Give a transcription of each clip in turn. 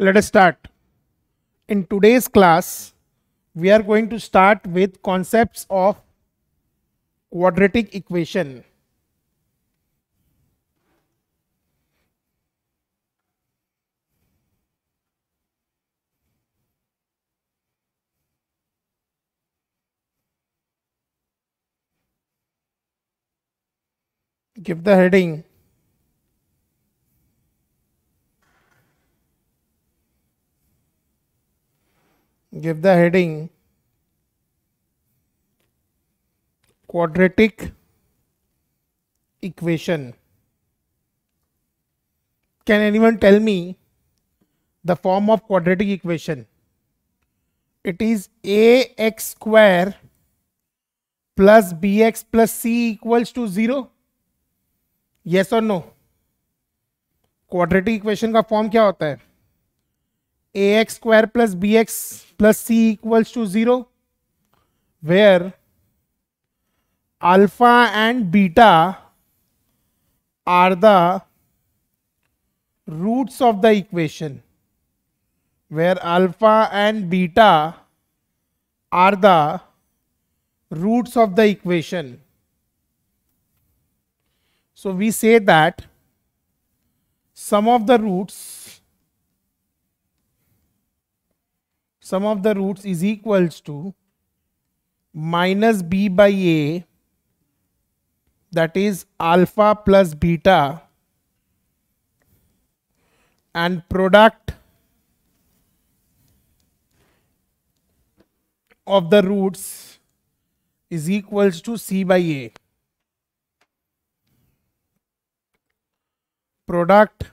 Let us start. In today's class, we are going to start with concepts of quadratic equation. Give the heading give the heading quadratic equation. Can anyone tell me the form of quadratic equation? It is ax square plus bx plus c equals to 0. Yes or no? quadratic equation का form क्या होता है ax square plus bx plus c equals to 0 where alpha and beta are the roots of the equation where alpha and beta are the roots of the equation. So we say that sum of the roots sum of the roots is equals to minus b by a that is alpha plus beta and product of the roots is equals to c by a product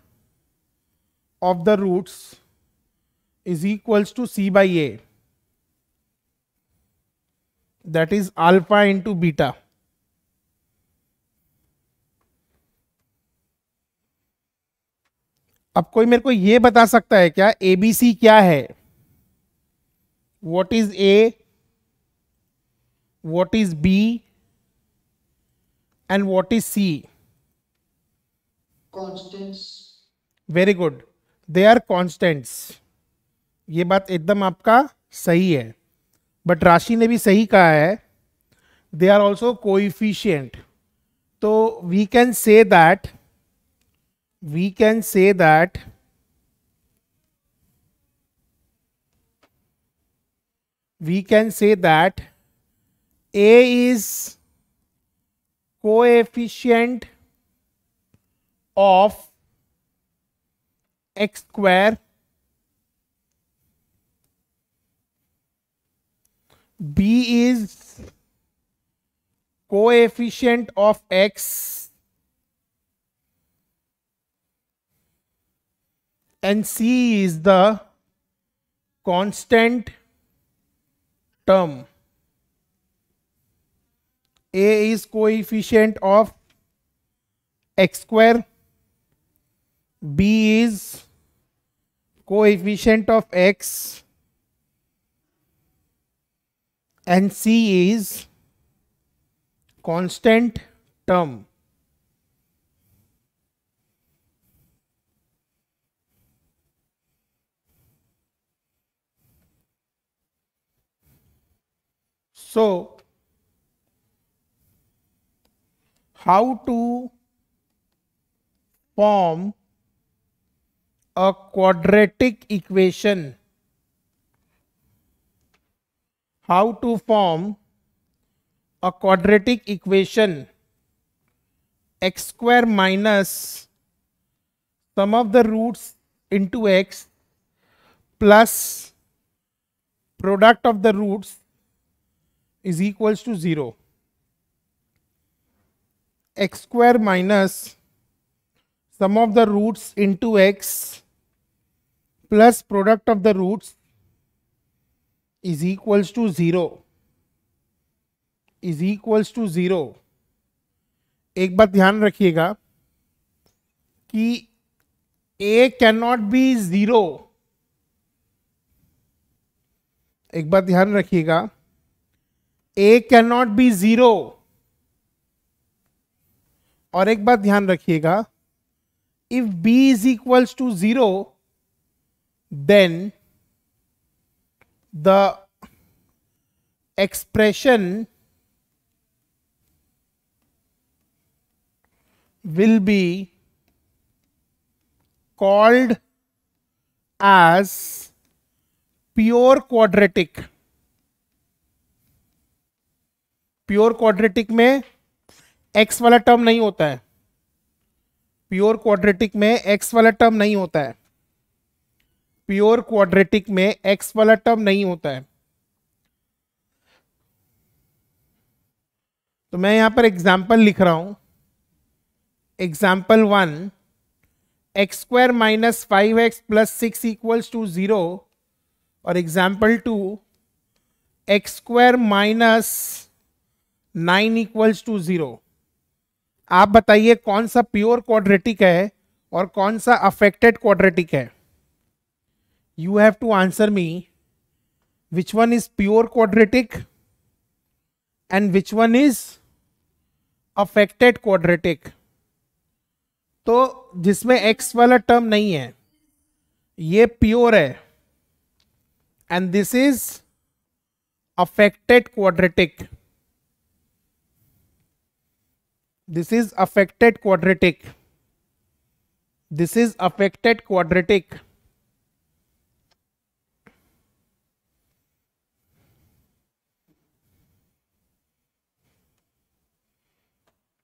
of the roots is equals to C by A. That is alpha into beta. अब कोई मेरे को ये बता सकता है क्या A B C क्या है what is A what is B and what is C constants very good they are constants ये बात एकदम आपका सही है बट राशि ने भी सही कहा है दे आर ऑल्सो कोइफिशियंट तो we can say that we can say that we can say that A is coefficient of x square B is coefficient of X and C is the constant term. A is coefficient of x square. B is coefficient of x and C is constant term. So, how to form a quadratic equation how to form a quadratic equation x square minus sum of the roots into x plus product of the roots is equals to 0 x square minus sum of the roots into x plus product of the roots is equals to zero is equals to zero एक बात ध्यान रखिएगा कि A can not be zero एक बात ध्यान रखिएगा A can not be zero और एक बात ध्यान रखिएगा if B is equals to zero then the expression will be called as pure quadratic pure quadratic में एक्स वाला टर्म नहीं होता है प्योर क्वाड्रेटिक में एक्स वाला टर्म नहीं होता है प्योर क्वाड्रेटिक में एक्स वाला टर्म नहीं होता है तो मैं यहां पर एग्जाम्पल लिख रहा हूं example one x square minus five x plus six equals to zero और example two x square minus nine equals to zero आप बताइए कौन सा प्योर क्वाड्रेटिक है और कौन सा अफेक्टेड क्वाड्रेटिक है you have to answer me which one is pure quadratic and which one is affected quadratic तो जिसमें x वाला टर्म नहीं है ये प्योर है and this affected quadratic this is affected quadratic this is affected quadratic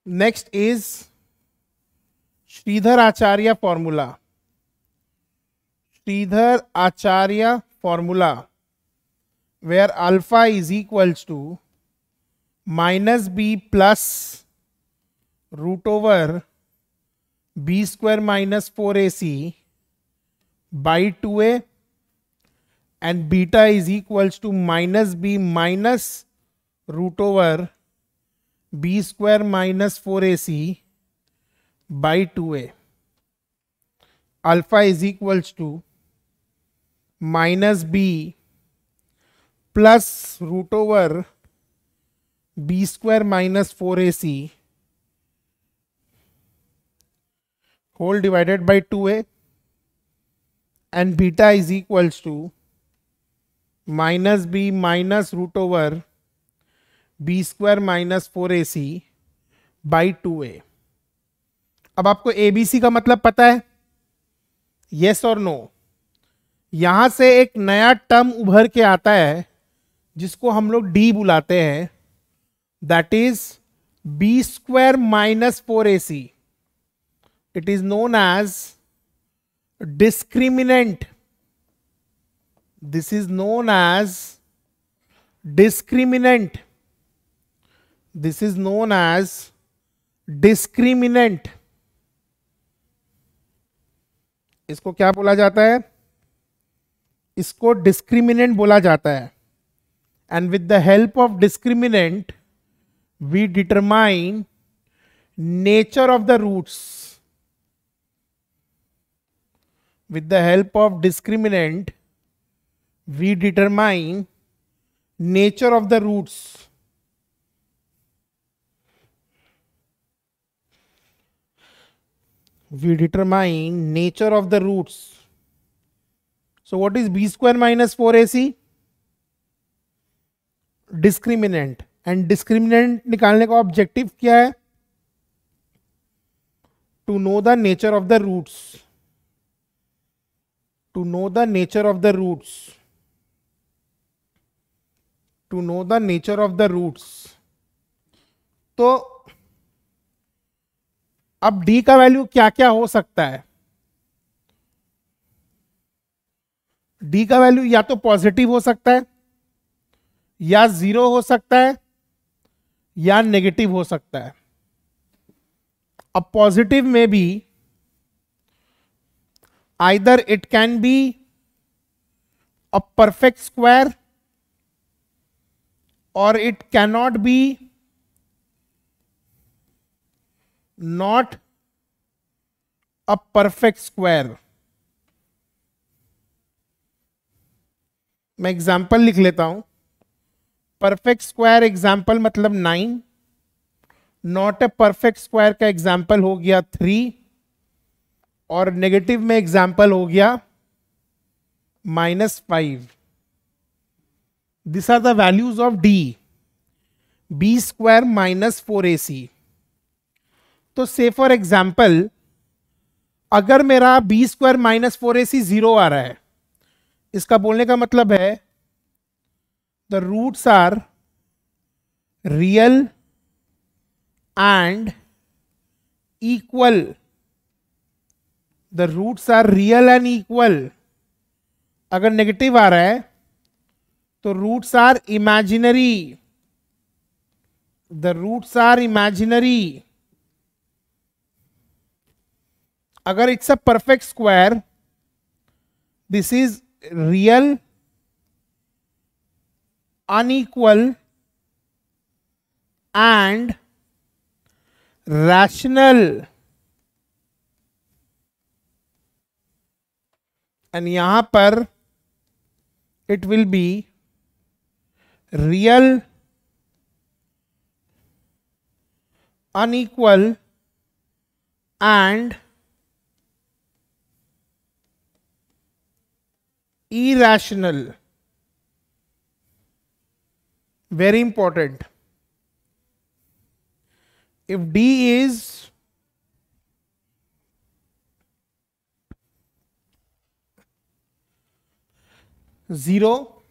next is Shridhar Acharya formula Shridhar Acharya formula where alpha is equals to minus B plus root over B square minus four A C by two A and beta is equals to minus B minus root over b square minus 4ac by 2a. Alpha is equals to minus b plus root over b square minus 4ac whole divided by 2a and beta is equals to minus b minus root over B square minus four A C by two A अब आपको A B C का मतलब पता है yes और no यहां से एक नया टर्म उभर के आता है जिसको हम लोग डी बुलाते हैं that is B square minus four A C it is known as discriminant this is known as discriminant this is known as discriminant इसको क्या बोला जाता है इसको डिस्क्रिमिनेंट बोला जाता है and with the help of discriminant we determine nature of the roots with the help of discriminant we determine nature of the roots we determine nature of the roots. So what is b square minus 4ac? Discriminant. and discriminant nikalne ka objective kya hai to know the nature of the roots to know the nature of the roots to know the nature of the roots तो अब D का value क्या क्या हो सकता है D का value या तो पॉजिटिव हो सकता है या जीरो हो सकता है या नेगेटिव हो सकता है अब पॉजिटिव में भी either it can be a perfect square और it can not be not a perfect square मैं एग्जाम्पल लिख लेता हूं परफेक्ट स्क्वायर एग्जाम्पल मतलब nine not a perfect square का एग्जाम्पल हो गया थ्री और नेगेटिव में एग्जाम्पल हो गया minus five this are the values of D B square minus four ए सी तो से फॉर एग्जाम्पल अगर मेरा बी स्क्वायर माइनस फोर ए सी जीरो आ रहा है इसका बोलने का मतलब है the roots are real and equal the roots are real and equal अगर नेगेटिव आ रहा है तो roots are imaginary the roots are imaginary अगर it's a perfect square this is real unequal and rational and यहां पर it will be real unequal and irrational. Very important. If D is zero,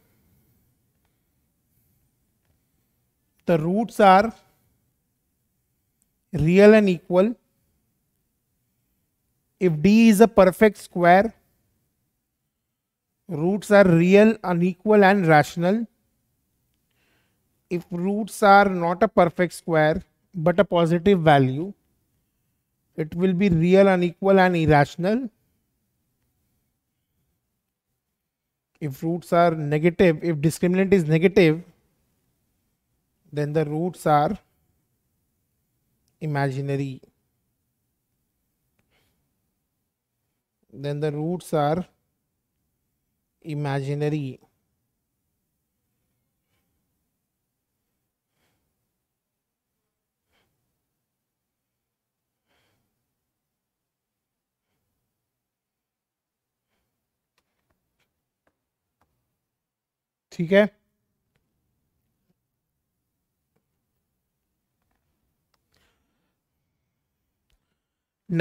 the roots are real and equal. If D is a perfect square, Roots are real, unequal and rational. If roots are not a perfect square but a positive value, it will be real, unequal and irrational. If roots are negative, if discriminant is negative, then the roots are imaginary. Then the roots are imaginary ठीक है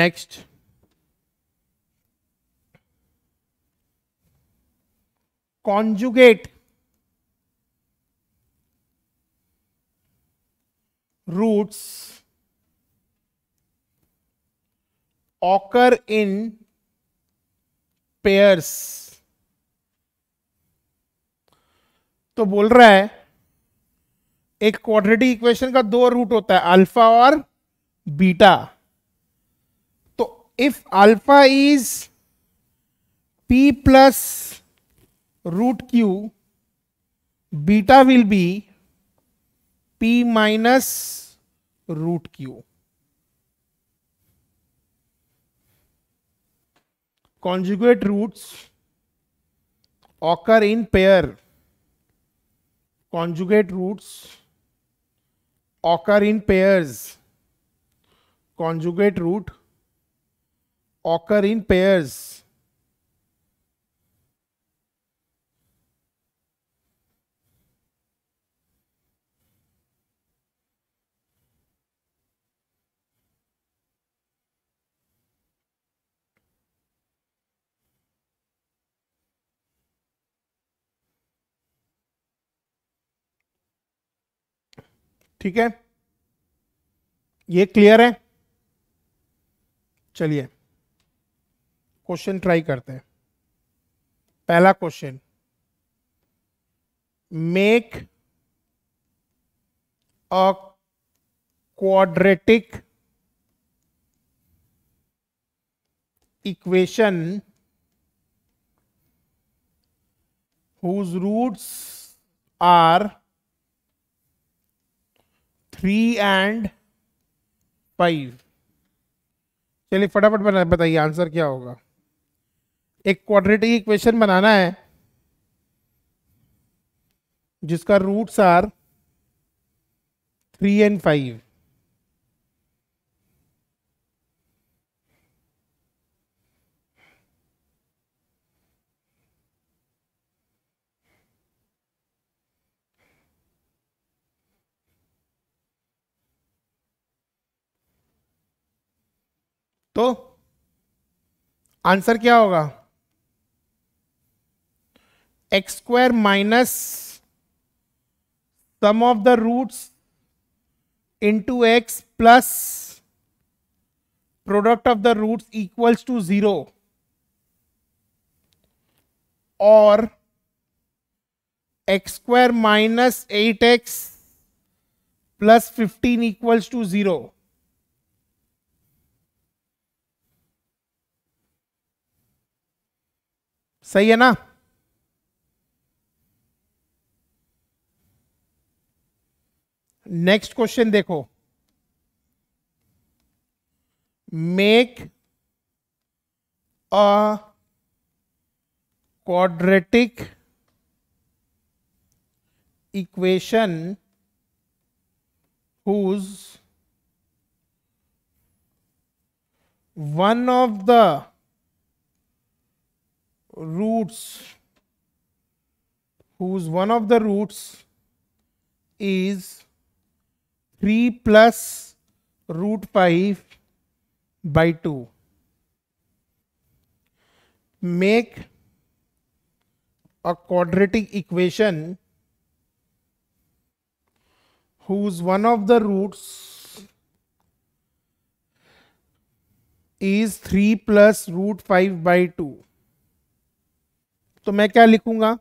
next conjugate roots occur in pairs तो बोल रहा है एक quadratic equation का दो root होता है अल्फा और बीटा तो if alpha is P plus root q beta will be p minus root q conjugate roots occur in pair conjugate roots occur in pairs conjugate root occur in pairs ठीक है ये clear है चलिए question try करते हैं पहला question make a quadratic equation whose roots are three and five चलिए फटाफट बना बताइए आंसर क्या होगा एक क्वाड्रेटिक इक्वेशन बनाना है जिसका roots are three and five तो आंसर क्या होगा x square minus sum of the roots into x plus product of the roots equals to zero और x square minus eight x plus fifteen equals to zero सही है ना next question देखो make a quadratic equation whose one of the roots whose one of the roots is 3 plus root 5 by 2. Make a quadratic equation whose one of the roots is 3 plus root 5 by 2. तो मैं क्या लिखूंगा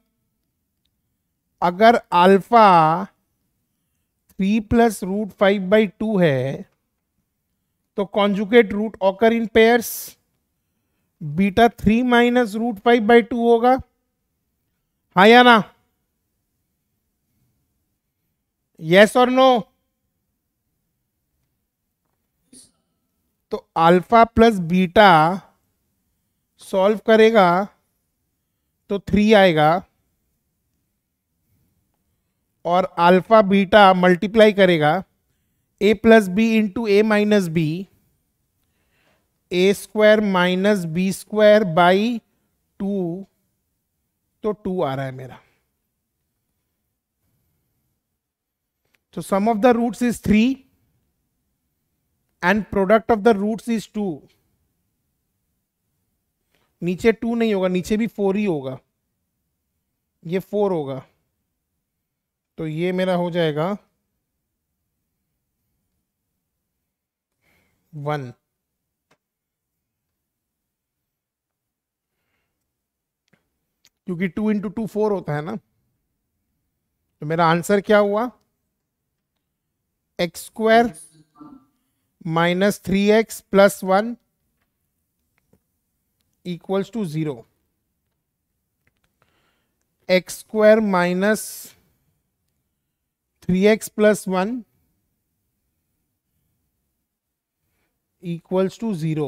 अगर alpha three plus root five by two है तो conjugate root occur in pairs beta three minus root five by two होगा हा या ना यस और नो तो अल्फा प्लस बीटा सॉल्व करेगा तो थ्री आएगा और अल्फा बीटा मल्टीप्लाई करेगा A plus B into A minus B A square minus B square by two तो टू आ रहा है मेरा तो sum of the roots is three and product of the roots is two नीचे two नहीं होगा नीचे भी फोर ही होगा ये फोर होगा तो ये मेरा हो जाएगा वन क्योंकि टू इंटू टू फोर होता है ना तो मेरा आंसर क्या हुआ x square minus three x plus one equals to 0 x square minus 3x plus 1 equals to 0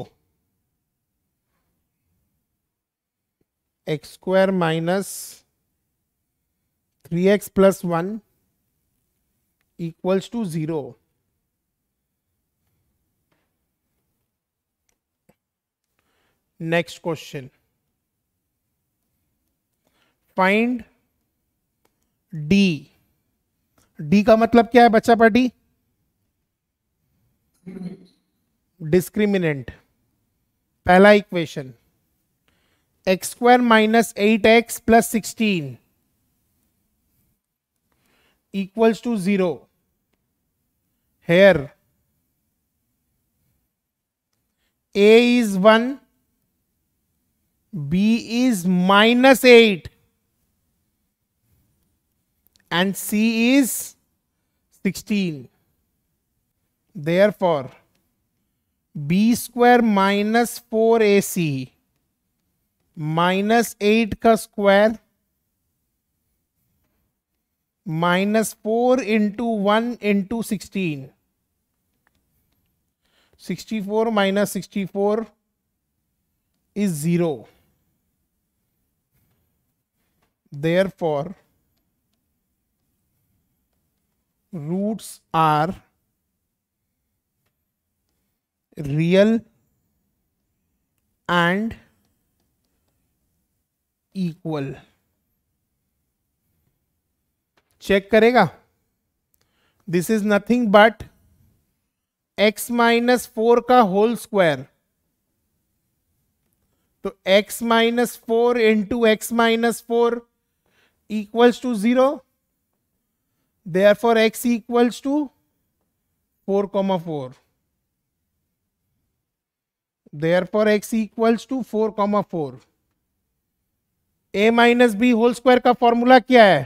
x square minus 3x plus 1 equals to 0 next question find D D का मतलब क्या है बच्चा पार्टी डिस्क्रिमिनेंट पहला equation x square minus eight x plus sixteen equals to zero here A is one b is minus 8 and c is 16 therefore b square minus 4ac minus 8 ka square minus 4 into 1 into 16 64 minus 64 is 0 therefore roots are real and equal check करेगा this is nothing but x minus four का whole square तो x minus four into x minus four equals to 0 therefore x equals to 4 comma 4 therefore x equals to 4 comma 4 a minus b whole square का formula क्या है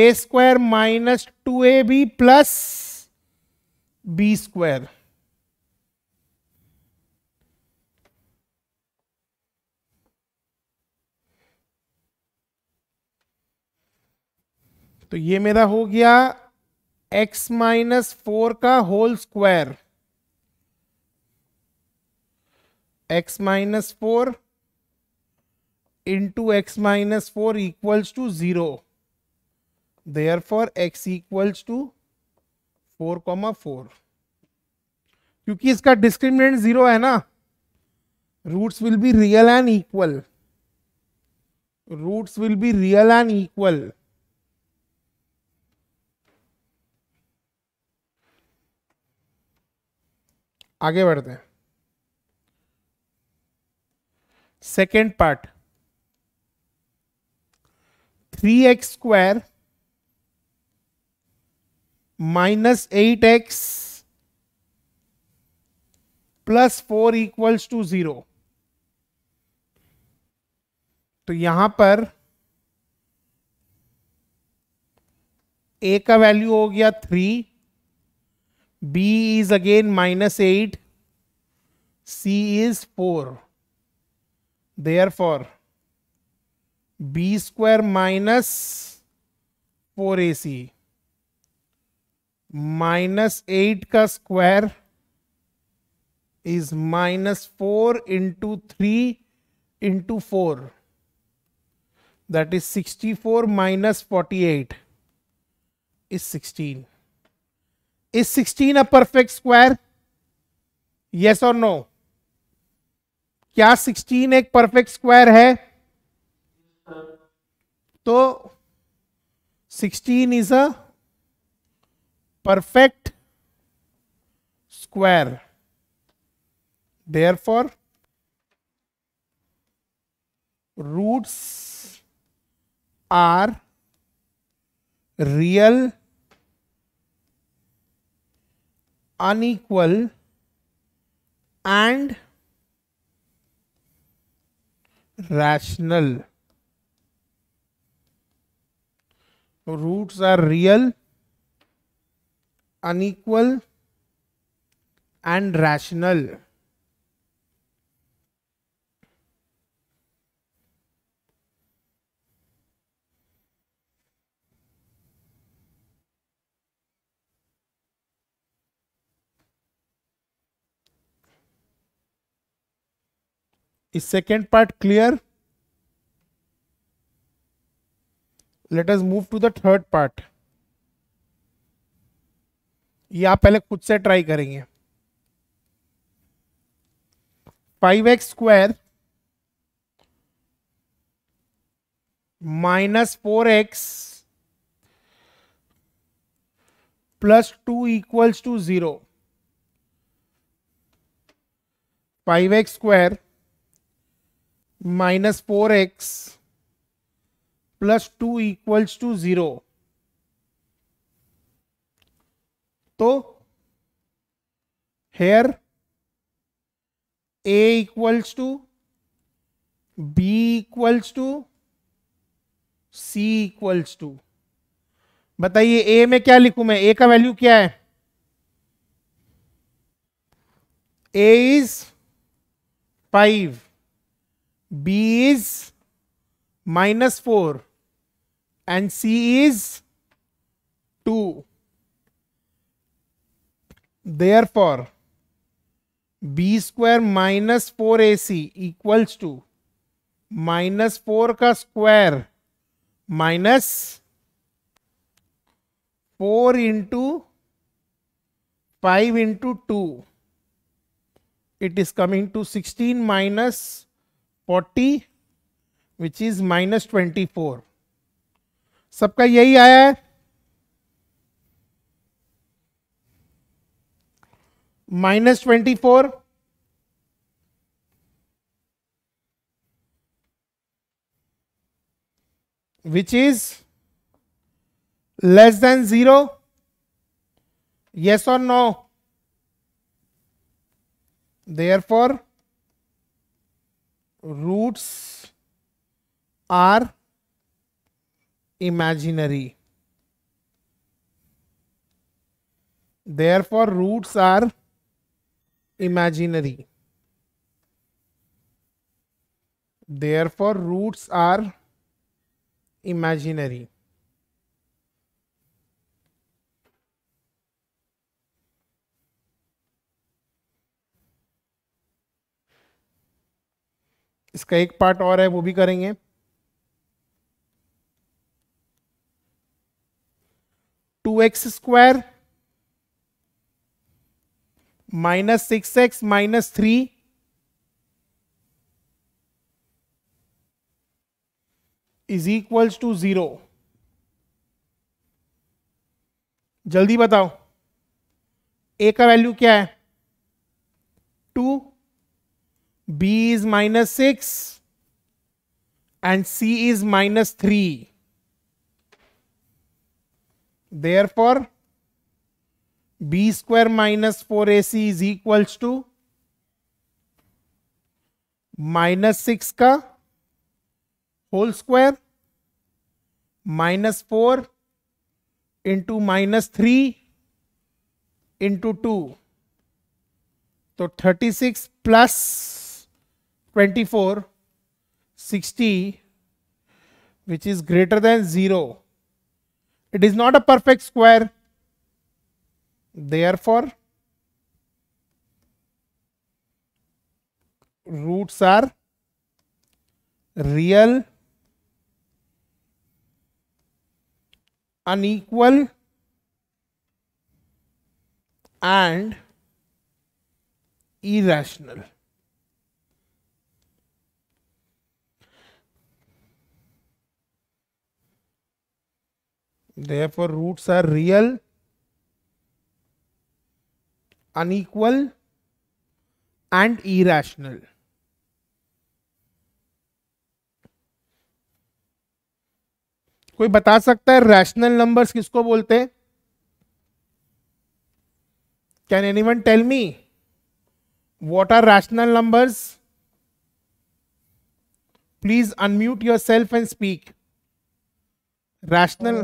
a square minus two A B plus B तो ये मेरा हो गया x minus four का whole square x minus four into x minus four equals to zero therefore x equals to four comma four क्योंकि इसका discriminant जीरो है ना roots will be real and equal roots will be real and equal आगे बढ़ते हैं second part three x square minus eight x plus four equals to zero तो यहां पर ए का वैल्यू हो गया three B is again minus 8. C is 4. Therefore, B square minus 4AC minus 8 ka square is minus 4 into 3 into 4 that is 64 minus 48 is 16 Is 16 a perfect square? Yes or no? क्या 16 एक perfect square है तो 16 is a perfect square therefore roots are real unequal and rational. Roots are real, unequal and rational. is second part clear let us move to the third part ये आप पहले खुद से try करेंगे five x square minus four x plus two equals to zero five x square minus four x plus two equals to zero तो here a equals to b equals to c equals to बताइए a में क्या लिखूं मैं ए का value क्या है a is five B is minus 4 and C is 2. Therefore, B square minus 4AC equals to minus 4 ka square minus 4 into 5 into 2. It is coming to 16 minus forty which is minus twenty four सबका यही आया है minus twenty four which is less than zero yes और no therefore roots are imaginary. Therefore, roots are imaginary. Therefore, roots are imaginary. इसका एक part और है वो भी करेंगे two x square minus six x minus three is equals to zero जल्दी बताओ ए का वैल्यू क्या है two b is minus 6 and c is minus 3 therefore b square minus 4ac is equals to minus 6 ka whole square minus 4 into minus 3 into 2. So 36 plus 24, 60 which is greater than 0. It is not a perfect square. Therefore, roots are real, unequal and irrational. therefore roots are real unequal and irrational कोई बता सकता है rational numbers किसको बोलते हैं can anyone tell me what are rational numbers please unmute yourself and speak rational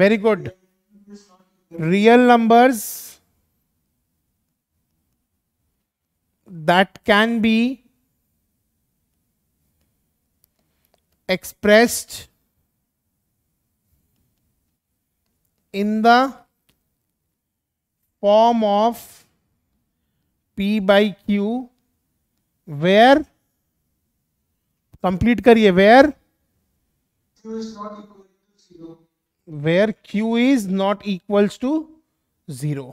very good real numbers that can be expressed in the form of p by q where complete करिए where where q is not equals to 0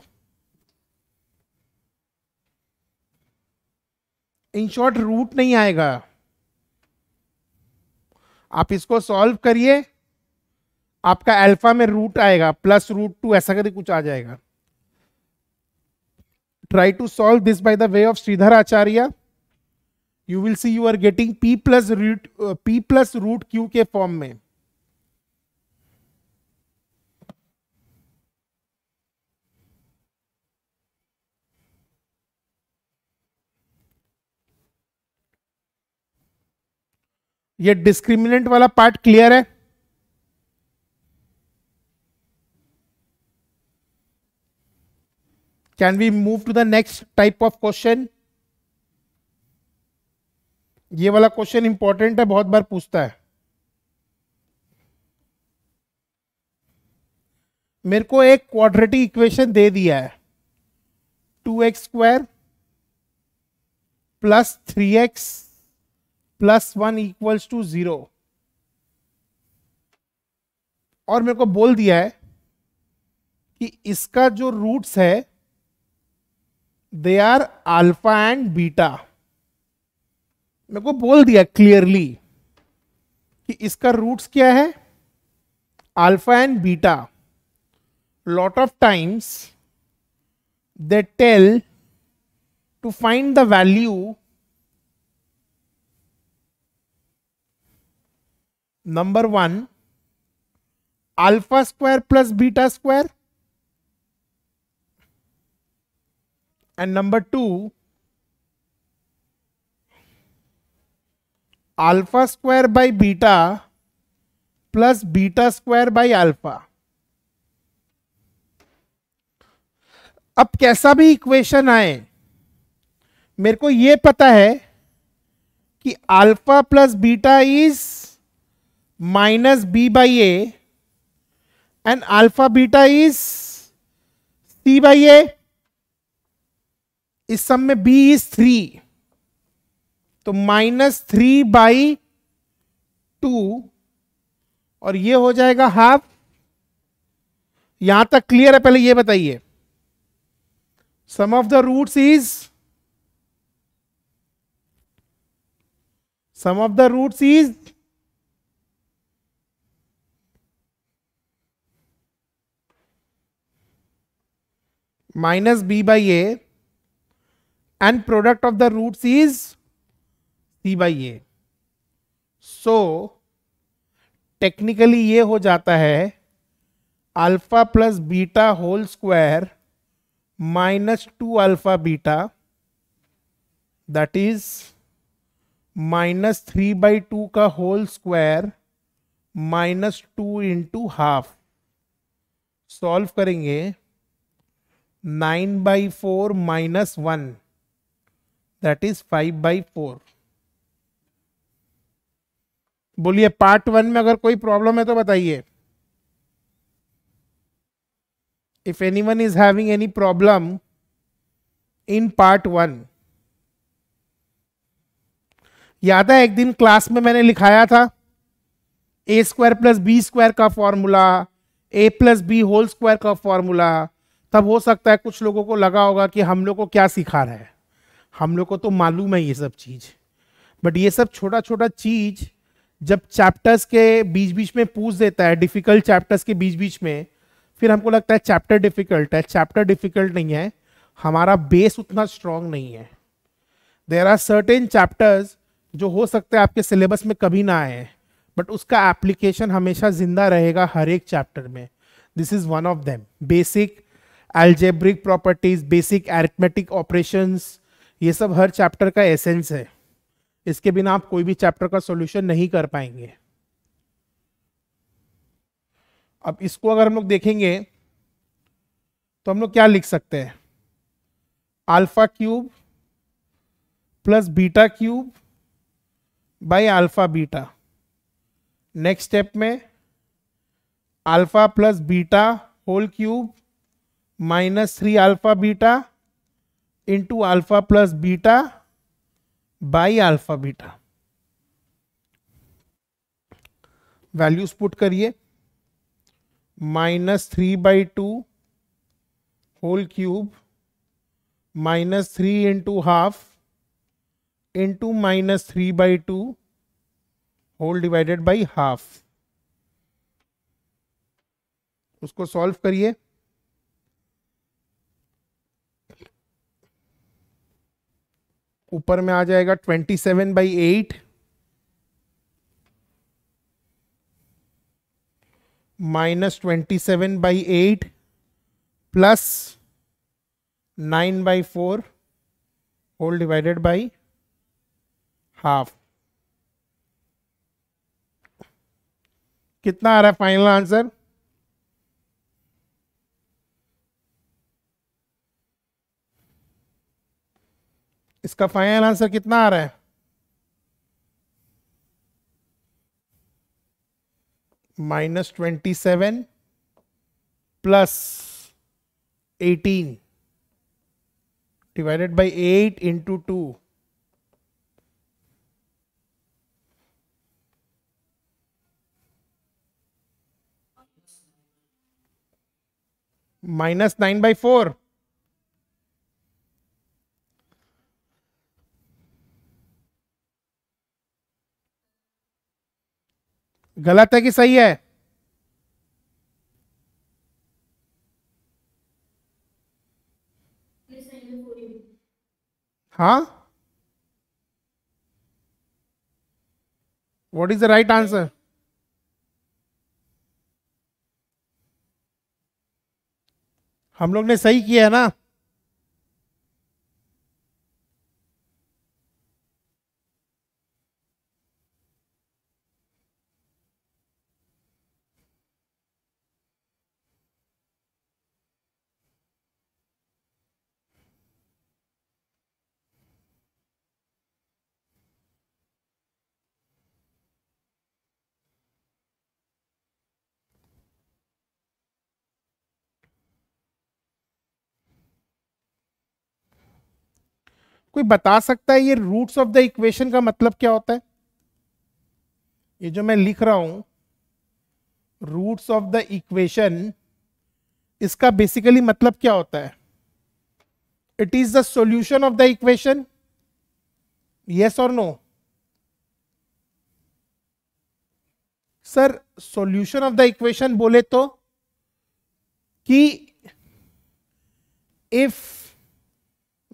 in short root नहीं आएगा आप इसको solve करिए आपका alpha में root आएगा plus root two ऐसा करके कुछ आ जाएगा try to solve this by the way of Sridhar Acharya you will see you are getting p plus root p plus root q के फॉर्म में ये डिस्क्रिमिनेंट वाला पार्ट क्लियर है can we move to the next type of question ये वाला question important है बहुत बार पूछता है मेरे को एक क्वाड्रेटिक इक्वेशन दे दिया है two x square plus three x plus one equals to zero और मेरे को बोल दिया है कि इसका जो रूट्स है they are alpha and beta मेरे को बोल दिया क्लियरली कि इसका रूट्स क्या है alpha and beta lot of times they tell to find the value number one alpha square plus beta square and number two alpha square by beta plus beta square by alpha अब कैसा भी equation आए मेरे को यह पता है कि alpha plus beta is minus b by a and alpha beta is c by a इस सम में b इज थ्री तो माइनस थ्री बाई टू और ये हो जाएगा हाफ यहां तक क्लियर है पहले ये बताइए sum of the roots is sum of the roots is minus B by a and product of the roots is c by a. So technically ये हो जाता है alpha plus beta whole square minus two alpha beta that is minus three by two का whole square minus two into half solve करेंगे nine by four minus one that is five by four बोलिए part one में अगर कोई problem है तो बताइए if anyone is having any problem in part one याद है एक दिन क्लास में मैंने लिखाया था a square plus b square का formula a plus b whole square का फॉर्मूला तब हो सकता है कुछ लोगों को लगा होगा कि हम लोग को क्या सिखा रहा है हम लोग को तो मालूम है ये सब चीज़ बट ये सब छोटा छोटा चीज़ जब चैप्टर्स के बीच बीच में पूछ देता है डिफ़िकल्ट चैप्टर्स के बीच बीच में फिर हमको लगता है चैप्टर डिफ़िकल्ट है चैप्टर डिफ़िकल्ट नहीं है हमारा बेस उतना स्ट्रांग नहीं है देर आर सर्टेन चैप्टर्स जो हो सकते हैं आपके सिलेबस में कभी ना आए बट उसका एप्लीकेशन हमेशा जिंदा रहेगा हर एक चैप्टर में this is one of them basic algebraic properties basic arithmetic operations ये सब हर चैप्टर का एसेंस है इसके बिना आप कोई भी चैप्टर का सॉल्यूशन नहीं कर पाएंगे अब इसको अगर हम लोग देखेंगे तो हम लोग क्या लिख सकते हैं alpha cube plus beta cube by alpha beta next step में alpha plus beta whole cube minus three alpha beta into alpha plus beta by alpha beta values put करिए minus three by two whole cube minus three into half into minus three by two whole divided by half उसको solve करिए ऊपर में आ जाएगा twenty seven by eight minus twenty seven by eight plus nine by four whole divided by half कितना आ रहा है फाइनल आंसर इसका फाइनल आंसर कितना आ रहा है minus twenty seven plus eighteen divided by eight into two minus nine by four गलत है कि सही है हाँ what is the right answer हम लोग ने सही किया है ना कोई बता सकता है ये रूट्स ऑफ द इक्वेशन का मतलब क्या होता है ये जो मैं लिख रहा हूं रूट्स ऑफ द इक्वेशन इसका बेसिकली मतलब क्या होता है it is the solution of the equation yes और no sir solution of the equation बोले तो कि if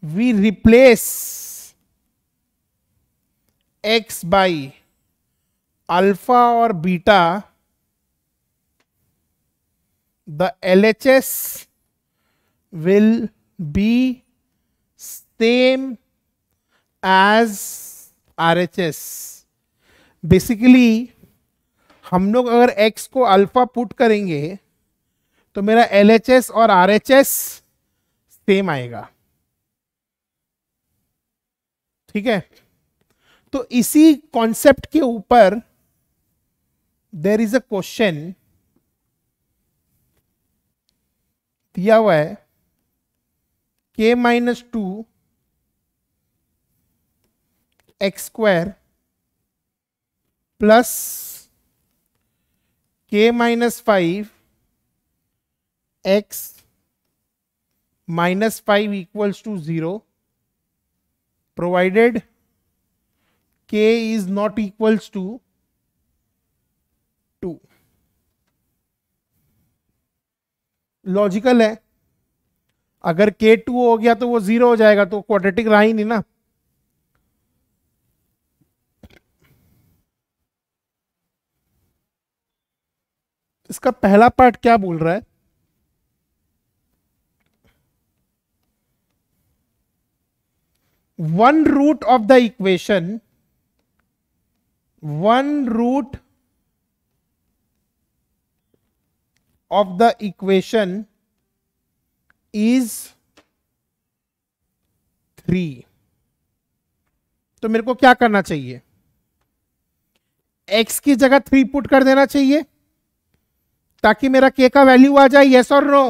we replace x by alpha or beta the LHS will be same as RHS basically हम लोग अगर x को alpha put करेंगे तो मेरा LHS और RHS सेम आएगा ठीक है तो इसी कॉन्सेप्ट के ऊपर देर इज अ क्वेश्चन दिया हुआ है k minus two x square plus k minus five x minus five equals to zero provided k is not equals to 2 logical है अगर k टू हो गया तो वो जीरो हो जाएगा तो क्वाड्रेटिक लाइन ही ना इसका पहला पार्ट क्या बोल रहा है one root of the equation one root of the equation is three तो मेरे को क्या करना चाहिए एक्स की जगह थ्री पुट कर देना चाहिए ताकि मेरा के का वैल्यू आ जाए यस और no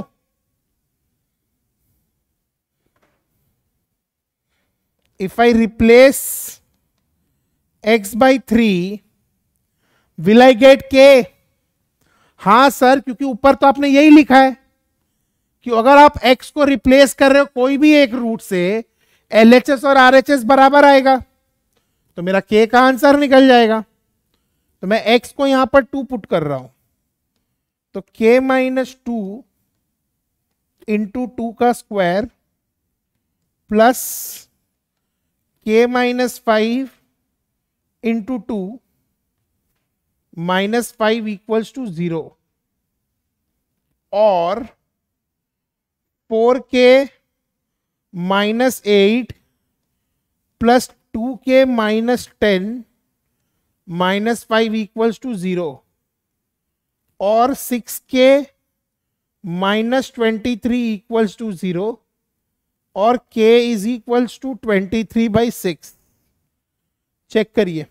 if I replace x by three will I get k हाँ सर क्योंकि ऊपर तो आपने यही लिखा है कि अगर आप x को रिप्लेस कर रहे हो कोई भी एक रूट से LHS और RHS बराबर आएगा तो मेरा k का आंसर निकल जाएगा तो मैं x को यहां पर टू पुट कर रहा हूं तो k minus two into two का square plus k minus 5 into 2 minus 5 equals to 0 or 4k minus 8 plus 2k minus 10 minus 5 equals to 0 or 6k minus 23 equals to 0 और k is equals to twenty three by six check करिए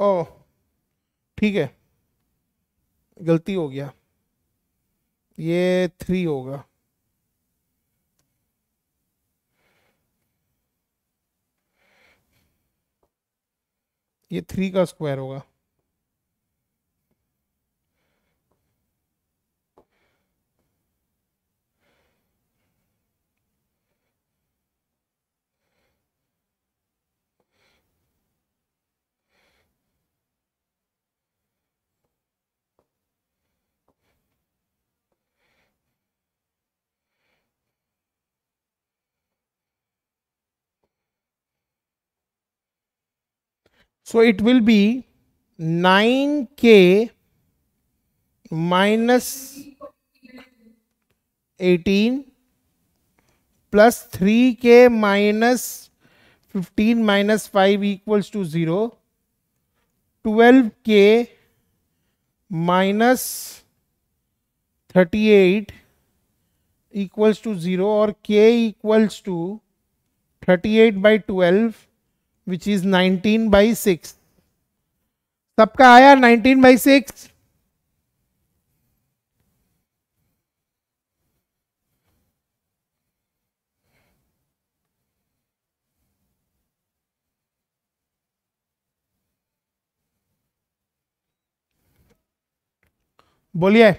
ओ ठीक है गलती हो गया ये three होगा ये थ्री का स्क्वायर होगा So it will be 9k minus 18 plus 3k minus 15 minus 5 equals to 0 12k minus 38 equals to 0 or k equals to 38 by 12 which is 19 by six सबका आया 19 बाई सिक्स बोलिए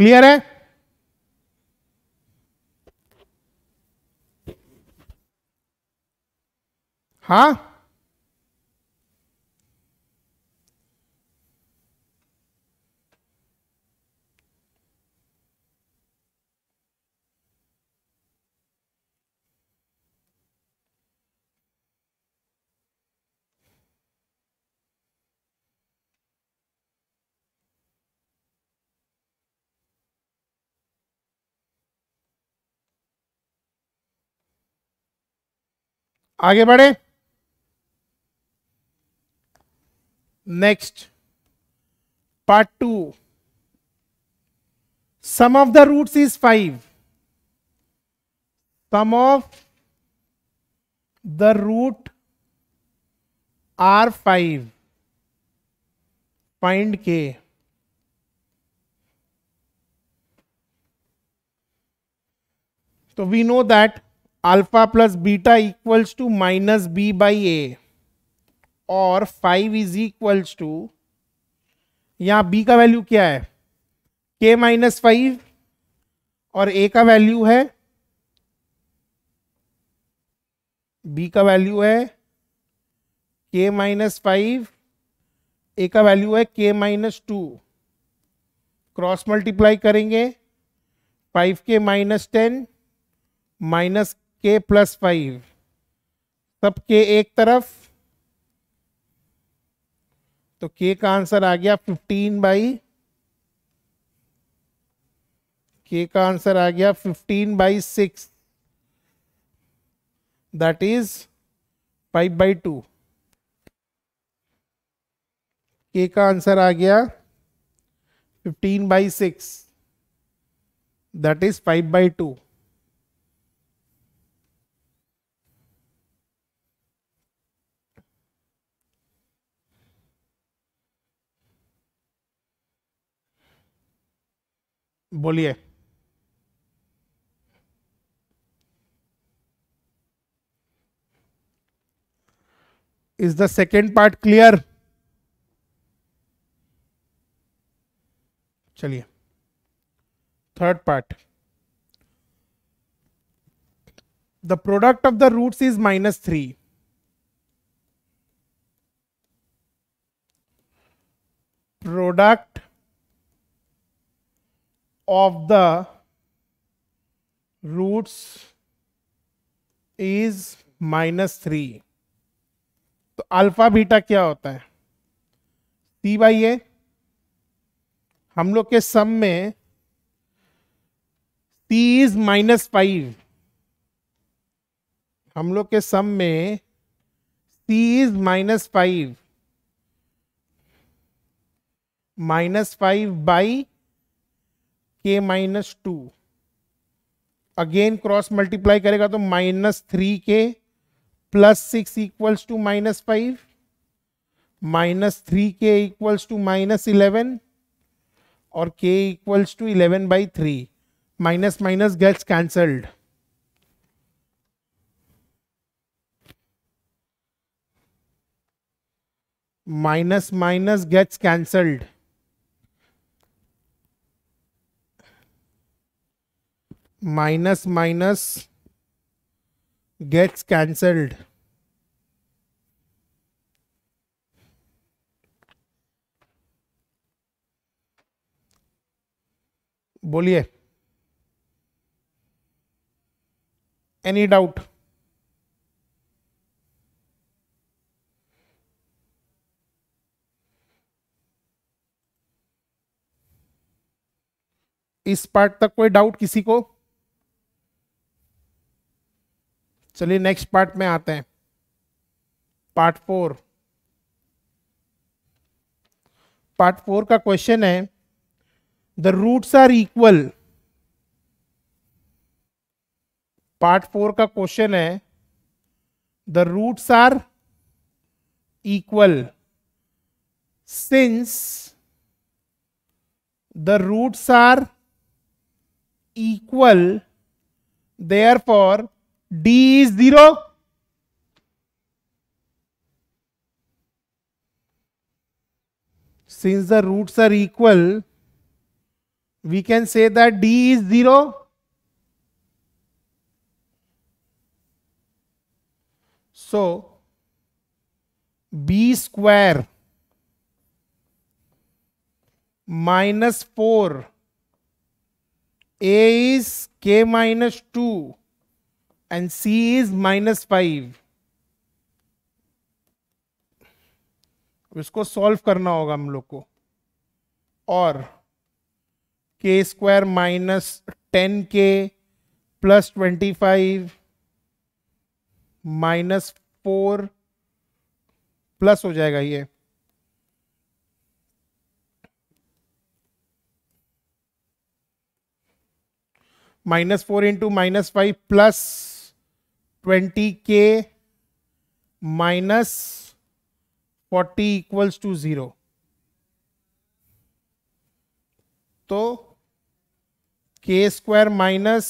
क्लियर है हाँ huh? आगे बढ़े next part two sum of the roots is five sum of the root are five find k तो we know that alpha plus beta equals to minus B by a और five is equals to यहां b का value क्या है k minus five और ए का value है B का वैल्यू है के माइनस फाइव ए का वैल्यू है k minus two cross multiply करेंगे five k minus ten minus k plus five सब के एक तरफ तो के का आंसर आ गया फिफ्टीन बाई के का आंसर आ गया fifteen by six that is five by two k का आंसर आ गया fifteen by six that is five by two बोलिए is the second part clear चलिए third part the product of the roots is minus three product of the roots is minus three तो alpha beta क्या होता है सी by ए हम लोग के sum में सी इज माइनस फाइव हम लोग के सम में c is minus five minus five by k minus two again cross multiply करेगा तो minus three k plus six equals to minus five minus three k equals to minus eleven और k equals to eleven by three minus minus gets cancelled minus minus gets cancelled minus minus gets cancelled बोलिए any doubt इस part तक कोई doubt किसी को चलिए next part में आते हैं पार्ट फोर पार्ट फोर का क्वेश्चन है the roots are equal part four का क्वेश्चन है the roots are equal since the roots are equal therefore d is 0 since the roots are equal we can say that d is 0 so b square minus 4 a is k minus 2 and c is minus five इसको solve करना होगा हम लोग को और k square minus ten k plus twenty five minus four plus हो जाएगा ये minus four into minus five plus twenty k minus forty equals to zero तो k square minus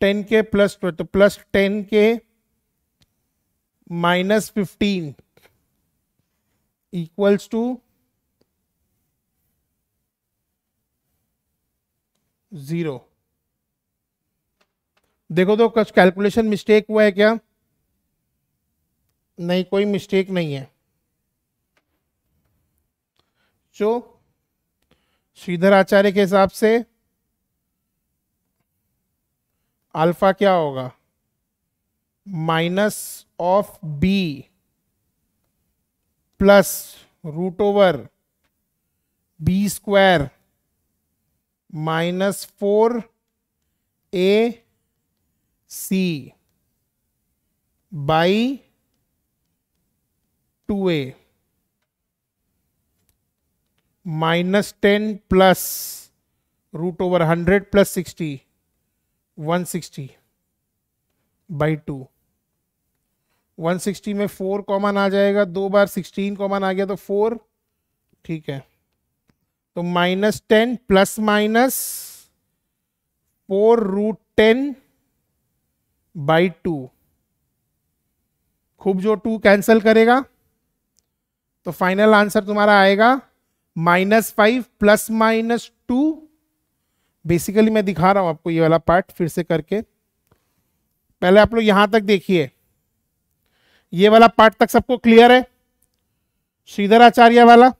ten k plus तो plus ten k minus fifteen equals to zero देखो तो कुछ calculation mistake हुआ है क्या नहीं कोई मिस्टेक नहीं है जो श्रीधर आचार्य के हिसाब से अल्फा क्या होगा minus of b plus root over B square minus four A C by two a minus ten plus root over hundred plus sixty one sixty by two one sixty में four common आ जाएगा दो बार sixteen common आ गया तो four ठीक है तो minus ten plus minus four root ten by two खूब जो टू कैंसिल करेगा तो फाइनल आंसर तुम्हारा आएगा minus five plus minus two basically मैं दिखा रहा हूं आपको ये वाला पार्ट फिर से करके पहले आप लोग यहां तक देखिए ये वाला पार्ट तक सबको क्लियर है श्रीधर आचार्य वाला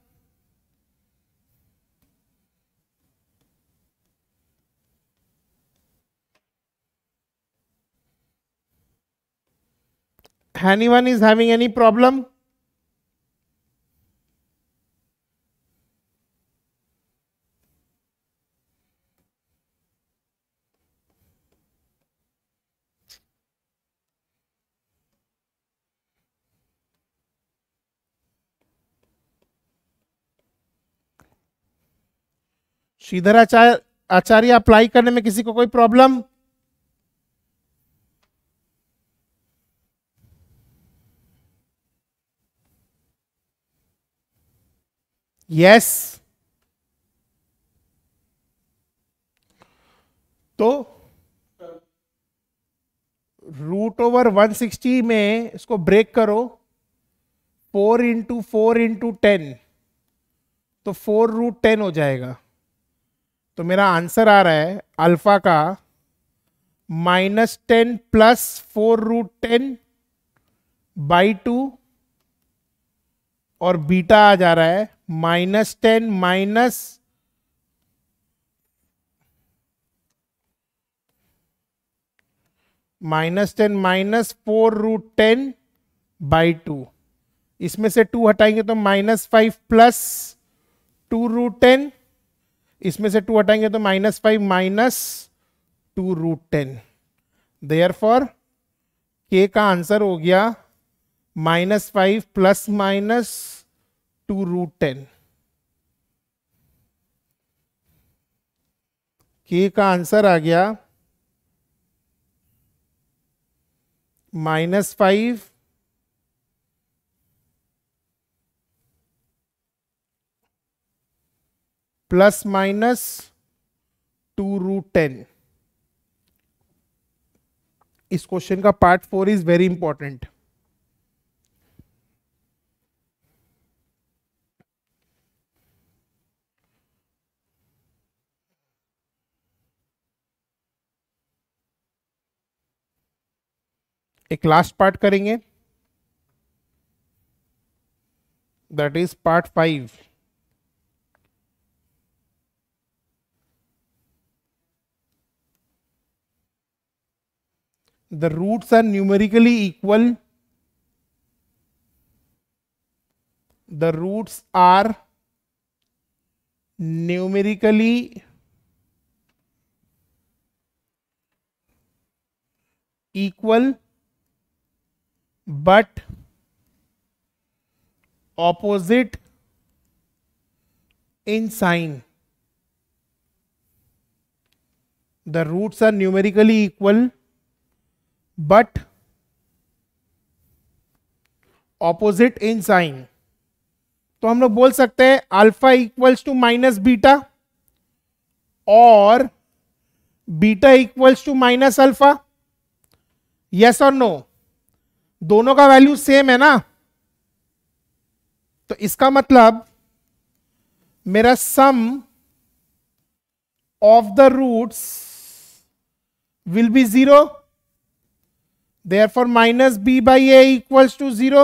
anyone is having any problem? Sridharacharya Acharya apply करने में किसी को कोई प्रॉब्लम यस तो रूट ओवर 160 में इसको ब्रेक करो four into four into ten तो फोर रूट टेन हो जाएगा तो मेरा आंसर आ रहा है अल्फा का minus ten plus four root ten by two और बीटा आ जा रहा है minus ten minus minus ten minus four root ten by two इसमें से टू हटाएंगे तो minus five plus two root ten इसमें से टू हटाएंगे तो minus five minus two root ten therefore k का आंसर हो गया minus five plus minus two root ten k का आंसर आ गया minus five plus minus two root ten इस क्वेश्चन का part four is very important एक last part करेंगे that is part five the roots are numerically equal the roots are numerically equal but opposite in sign the roots are numerically equal but opposite in sign तो हम लोग बोल सकते हैं alpha equals to minus beta और beta equals to minus alpha yes और no no? दोनों का वैल्यू सेम है ना तो इसका मतलब मेरा sum of the roots will be zero therefore minus B by A equals to zero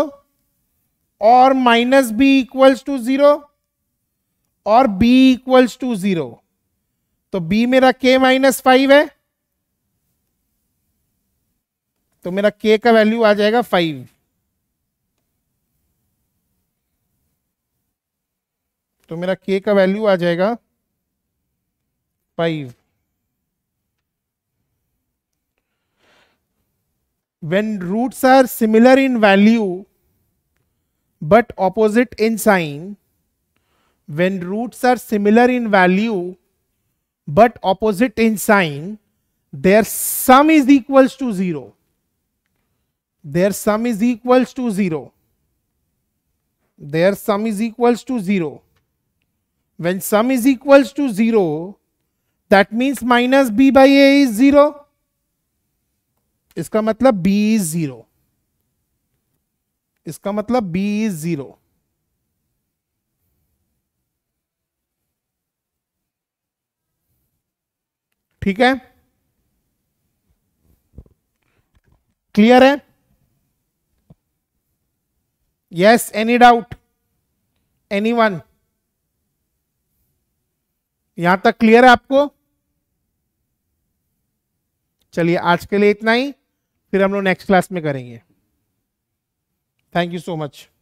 और minus B equals to zero और बी इक्वल्स टू जीरो तो बी मेरा के माइनस फाइव है तो मेरा के का वैल्यू आ जाएगा फाइव तो मेरा के का वैल्यू आ जाएगा five when roots are similar in value but opposite in sign when roots are similar in value but opposite in sign their sum is equals to 0 their sum is equals to 0 their sum is equals to 0 when sum is equals to 0 that means minus b by a is 0 iska matlab b is 0 iska matlab b is 0 ठीक है clear है Yes, any doubt? Anyone? यहां तक clear है आपको चलिए आज के लिए इतना ही फिर हम लोग नेक्स्ट क्लास में करेंगे थैंक यू सो मच